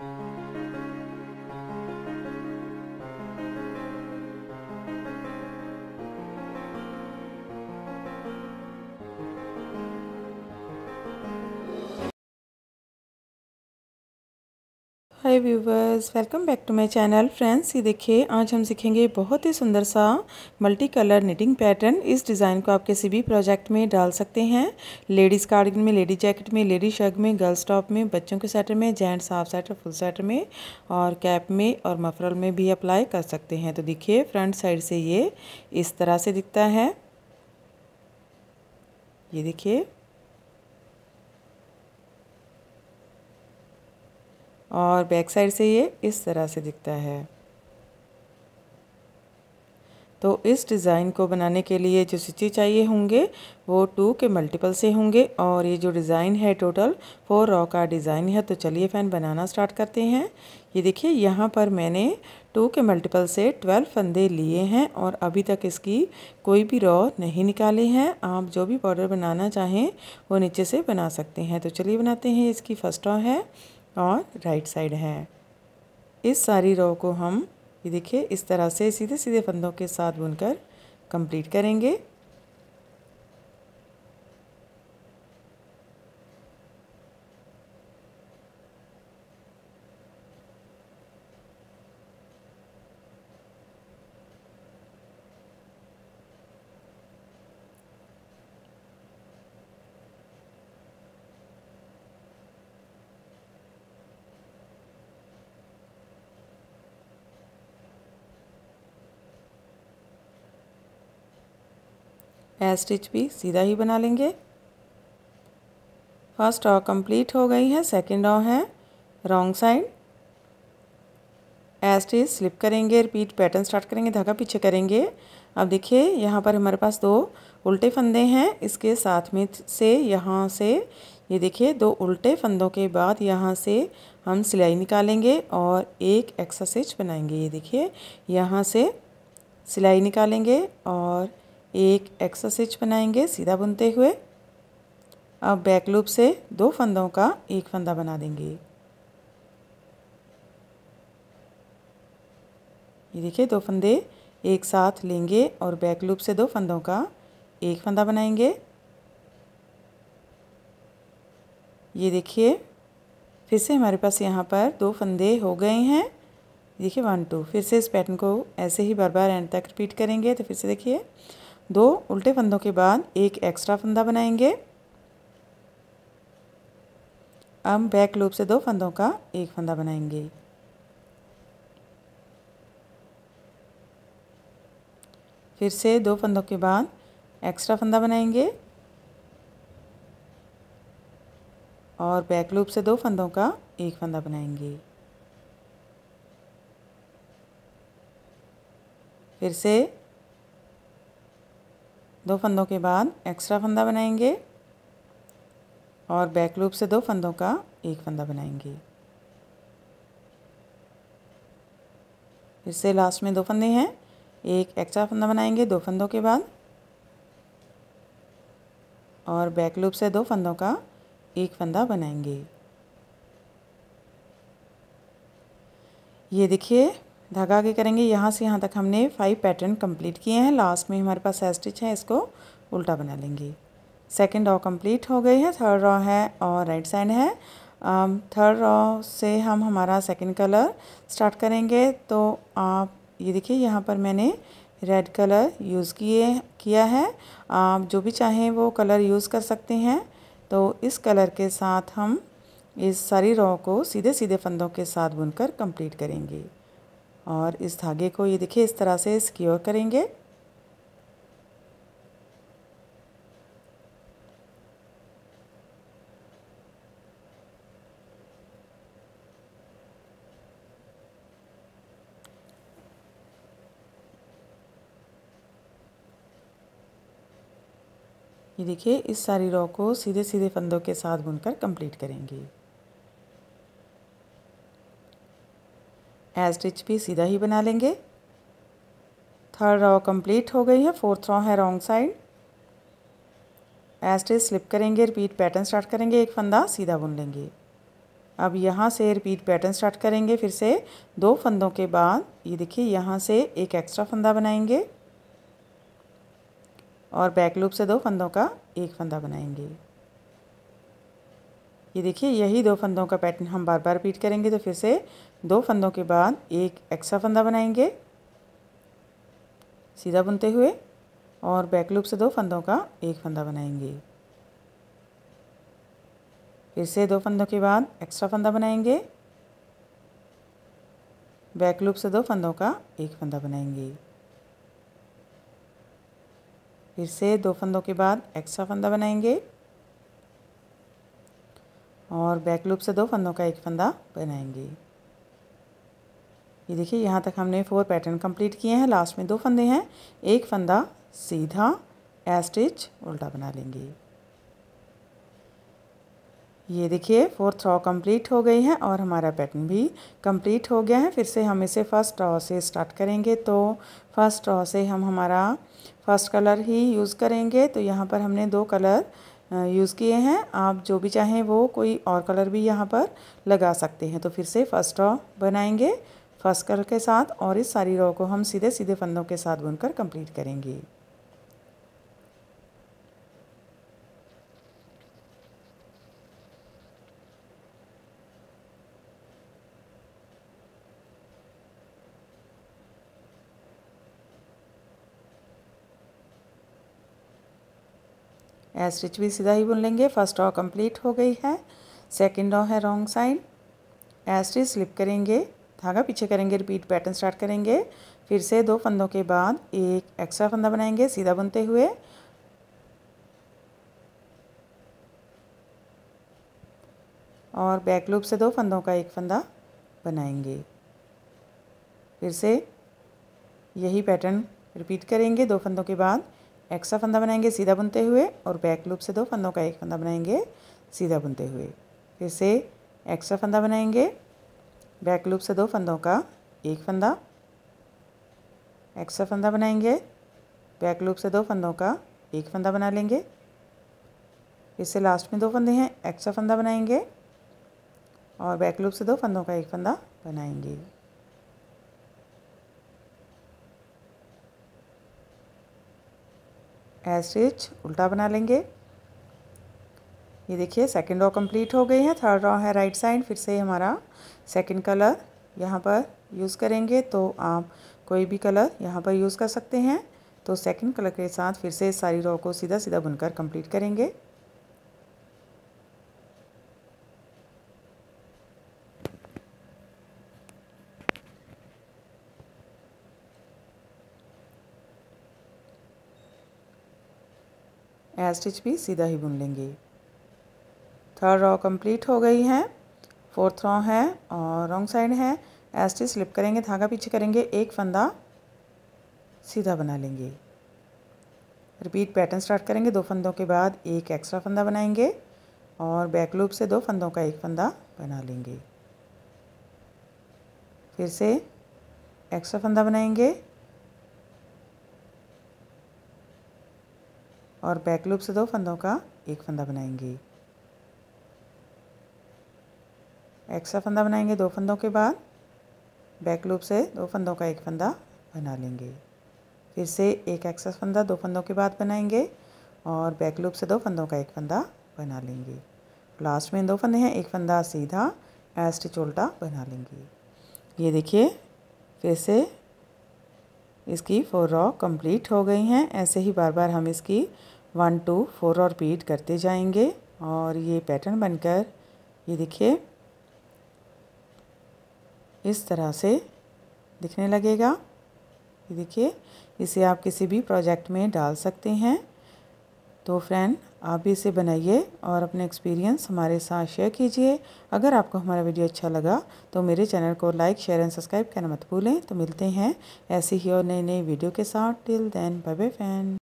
Thank you. Hi viewers welcome back to my channel friends ये देखिए आज हम सीखेंगे बहुत ही सुंदर सा मल्टी कलर निटिंग पैटर्न इस डिज़ाइन को आप किसी भी प्रोजेक्ट में डाल सकते हैं लेडीज़ कार्डिगन में लेडीज जैकेट में लेडीज शर्ग में गर्ल्स टॉप में बच्चों के स्वेटर में gents half sweater full sweater में और कैप में और मफरल में भी अप्लाई कर सकते हैं तो देखिए फ्रंट साइड से ये इस तरह से दिखता है ये देखिए और बैक साइड से ये इस तरह से दिखता है तो इस डिज़ाइन को बनाने के लिए जो स्टिचे चाहिए होंगे वो टू के मल्टीपल से होंगे और ये जो डिज़ाइन है टोटल फोर रॉ का डिज़ाइन है तो चलिए फैन बनाना स्टार्ट करते हैं ये देखिए यहाँ पर मैंने टू के मल्टीपल से ट्वेल्व फंदे लिए हैं और अभी तक इसकी कोई भी रॉ नहीं निकाले हैं आप जो भी बॉर्डर बनाना चाहें वो नीचे से बना सकते हैं तो चलिए बनाते हैं इसकी फर्स्ट रॉ है और राइट साइड है इस सारी रो को हम ये देखिए इस तरह से सीधे सीधे फंदों के साथ बुनकर कंप्लीट करेंगे नया स्टिच भी सीधा ही बना लेंगे फर्स्ट रॉ कंप्लीट हो गई है सेकंड रॉ है रॉन्ग साइड एस्टिच स्लिप करेंगे रिपीट पैटर्न स्टार्ट करेंगे धागा पीछे करेंगे अब देखिए यहाँ पर हमारे पास दो उल्टे फंदे हैं इसके साथ में से यहाँ से ये देखिए दो उल्टे फंदों के बाद यहाँ से हम सिलाई निकालेंगे और एक एक्सरसाइज बनाएंगे ये देखिए यहाँ से सिलाई निकालेंगे और एक एक्सा स्टिच बनाएंगे सीधा बुनते हुए अब बैक लूप से दो फंदों का एक फंदा बना देंगे ये देखिए दो फंदे एक साथ लेंगे और बैक लूप से दो फंदों का एक फंदा बनाएंगे ये देखिए फिर से हमारे पास यहाँ पर दो फंदे हो गए हैं देखिए वन टू फिर से इस पैटर्न को ऐसे ही बार बार एंड तक रिपीट करेंगे तो फिर से देखिए दो उल्टे फंदों के बाद एक एक्स्ट्रा फंदा बनाएंगे हम बैक लूप से दो फंदों का एक फंदा बनाएंगे फिर से दो फंदों के बाद एक्स्ट्रा फंदा बनाएंगे और बैक लूप से दो फंदों का एक फंदा बनाएंगे फिर से दो फंदों के बाद एक्स्ट्रा फंदा बनाएंगे और बैक लूप से दो फंदों का एक फंदा बनाएंगे फिर से लास्ट में दो फंदे हैं एक एक्स्ट्रा फंदा बनाएंगे दो फंदों के बाद और बैक लूप से दो फंदों का एक फंदा बनाएंगे ये देखिए धागा के करेंगे यहाँ से यहाँ तक हमने फाइव पैटर्न कंप्लीट किए हैं लास्ट में हमारे पास स्टिच है इसको उल्टा बना लेंगे सेकेंड रॉ कंप्लीट हो गई है थर्ड रॉ है और राइट साइड है थर्ड um, रॉ से हम हमारा सेकेंड कलर स्टार्ट करेंगे तो आप ये देखिए यहाँ पर मैंने रेड कलर यूज़ किए किया है आप जो भी चाहें वो कलर यूज़ कर सकते हैं तो इस कलर के साथ हम इस सारी रॉ को सीधे सीधे फंदों के साथ बुनकर कंप्लीट करेंगे और इस धागे को ये देखिए इस तरह से सिक्योर करेंगे ये देखिए इस सारी रॉ को सीधे सीधे फंदों के साथ बुनकर कंप्लीट करेंगे एज स्टिच भी सीधा ही बना लेंगे थर्ड रॉ कंप्लीट हो गई है फोर्थ रॉ है wrong side edge stitch slip करेंगे रिपीट पैटर्न स्टार्ट करेंगे एक फंदा सीधा बुन लेंगे अब यहाँ से रिपीट पैटर्न स्टार्ट करेंगे फिर से दो फंदों के बाद ये देखिए यहाँ से एक एक्स्ट्रा फंदा बनाएंगे और बैक लूप से दो फंदों का एक फंदा बनाएंगे ये देखिए यही दो फंदों का पैटर्न हम बार बार रिपीट करेंगे तो फिर से दो फंदों के बाद एक एक्स्ट्रा फंदा बनाएंगे सीधा बुनते हुए और बैक लूप से दो फंदों का एक फंदा बनाएंगे फिर से दो फंदों के बाद एक्स्ट्रा फंदा बनाएंगे बैक लूप से दो फंदों का एक फंदा बनाएंगे फिर से दो फंदों के बाद एक्स्ट्रा फंदा बनाएंगे और बैक लूप से दो फंदों का एक फंदा बनाएंगे ये देखिए यहाँ तक हमने फोर पैटर्न कंप्लीट किए हैं लास्ट में दो फंदे हैं एक फंदा सीधा ए स्टिच उल्टा बना लेंगे ये देखिए फोर्थ रॉ कंप्लीट हो गई है और हमारा पैटर्न भी कंप्लीट हो गया है फिर से हम इसे फर्स्ट रॉ से स्टार्ट करेंगे तो फर्स्ट रॉ से हम हमारा फर्स्ट कलर ही यूज़ करेंगे तो यहाँ पर हमने दो कलर यूज़ किए हैं आप जो भी चाहें वो कोई और कलर भी यहाँ पर लगा सकते हैं तो फिर से फर्स्ट रॉ बनाएंगे फर्स्ट कलर के साथ और इस सारी रॉ को हम सीधे सीधे फंदों के साथ बुनकर कंप्लीट करेंगे ए स्टिच भी सीधा ही बुन लेंगे फर्स्ट रॉ कंप्लीट हो गई है सेकंड रॉ है wrong side a stitch slip करेंगे धागा पीछे करेंगे रिपीट पैटर्न स्टार्ट करेंगे फिर से दो फंदों के बाद एक एक्स्ट्रा फंदा बनाएंगे सीधा बुनते हुए और बैक लूप से दो फंदों का एक फंदा बनाएंगे फिर से यही पैटर्न रिपीट करेंगे दो फंदों के बाद एक्स्ट्रा फंदा बनाएंगे सीधा बुनते हुए और बैक लूप से दो फंदों का एक फंदा बनाएंगे सीधा बुनते हुए फिर से एक्स्ट्रा फंदा बनाएंगे बैक लूप से दो फंदों का एक फंदा एक्स्ट्रा फंदा बनाएंगे बैक लूप से दो फंदों का एक फंदा बना लेंगे फिर से लास्ट में दो फंदे हैं एक्स्ट्रा फंदा बनाएंगे और बैक लूप से दो फंदों का एक फंदा बनाएंगे एज उल्टा बना लेंगे ये देखिए सेकंड रॉ कंप्लीट हो गई है थर्ड रॉ है राइट साइड फिर से हमारा सेकंड कलर यहाँ पर यूज़ करेंगे तो आप कोई भी कलर यहाँ पर यूज़ कर सकते हैं तो सेकंड कलर के साथ फिर से सारी रॉ को सीधा सीधा बुनकर कंप्लीट करेंगे है स्टिच भी सीधा ही बुन लेंगे थर्ड रॉ कंप्लीट हो गई है फोर्थ रॉ है और रॉन्ग साइड है एस्टिच स्लिप करेंगे धागा पीछे करेंगे एक फंदा सीधा बना लेंगे रिपीट पैटर्न स्टार्ट करेंगे दो फंदों के बाद एक एक्स्ट्रा फंदा बनाएंगे और बैक लूप से दो फंदों का एक फंदा बना लेंगे फिर से एक्स्ट्रा फंदा बनाएंगे और बैक लूप से दो फंदों का एक फंदा बनाएंगे एक्स्ट्रा फंदा बनाएंगे दो फंदों के बाद बैक लूप से दो फंदों का एक फंदा बना लेंगे फिर से एक एक्स्ट्रा फंदा दो फंदों के बाद बनाएंगे और बैक लूप से दो फंदों का एक फंदा बना लेंगे लास्ट में दो फंदे हैं एक फंदा सीधा एस्ट चोल्टा बना लेंगे ये देखिए फिर से इसकी फोर रॉ कंप्लीट हो गई हैं ऐसे ही बार बार हम इसकी वन टू फोर और रिपीट करते जाएंगे और ये पैटर्न बनकर ये देखिए इस तरह से दिखने लगेगा ये देखिए इसे आप किसी भी प्रोजेक्ट में डाल सकते हैं तो फ्रेंड आप भी इसे बनाइए और अपने एक्सपीरियंस हमारे साथ शेयर कीजिए अगर आपको हमारा वीडियो अच्छा लगा तो मेरे चैनल को लाइक शेयर एंड सब्सक्राइब करना मत भूलें तो मिलते हैं ऐसी ही और नई नई वीडियो के साथ till then bye bye friend